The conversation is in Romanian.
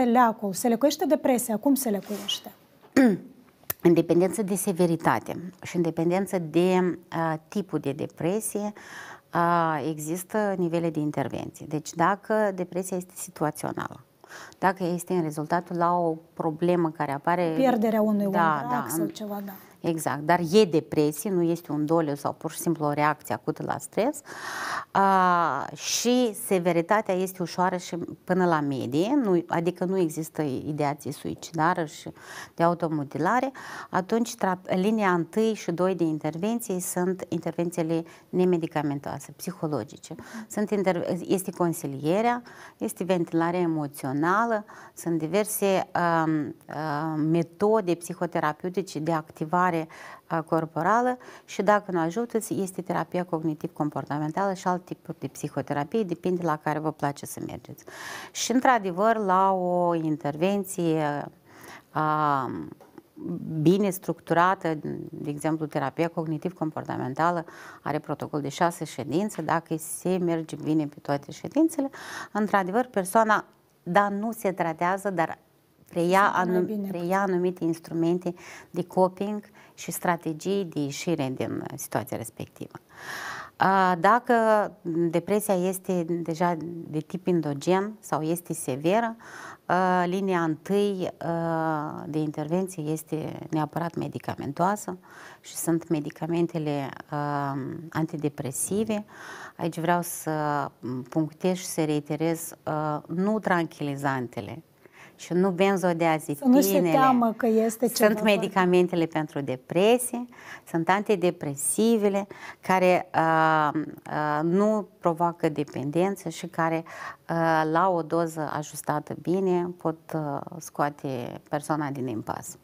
este leacul? Se lecuiește depresia? Cum se lecuiește? în dependență de severitate și în dependență de a, tipul de depresie, a, există nivele de intervenție. Deci dacă depresia este situațională, dacă este în rezultatul la o problemă care apare... Pierderea unui da, da, sau ceva, da. Exact, dar e depresie, nu este un doliu sau pur și simplu o reacție acută la stres a, și severitatea este ușoară și până la medie, nu, adică nu există ideații suicidară și de automutilare, atunci tra- linia 1 și 2 de intervenții sunt intervențiile nemedicamentoase, psihologice. Sunt inter- este consilierea, este ventilarea emoțională, sunt diverse a, a, metode psihoterapeutice de activare inflamare uh, corporală și dacă nu ajută, este terapia cognitiv-comportamentală și alt tipuri de psihoterapie, depinde la care vă place să mergeți. Și într-adevăr, la o intervenție a, uh, bine structurată, de exemplu, terapia cognitiv-comportamentală are protocol de șase ședințe, dacă se merge bine pe toate ședințele, într-adevăr, persoana, dar nu se tratează, dar preia, anum, preia anumite instrumente de coping și strategii de ieșire din uh, situația respectivă. Dacă depresia este deja de tip endogen sau este severă, linia întâi de intervenție este neapărat medicamentoasă și sunt medicamentele antidepresive. Aici vreau să punctez și să reiterez nu tranquilizantele, și nu benzodiazepinele. Să nu se teamă că este ceva. Sunt medicamentele pentru depresie, sunt antidepresivele care uh, uh, nu provoacă dependență și care uh, la o doză ajustată bine pot uh, scoate persoana din impas.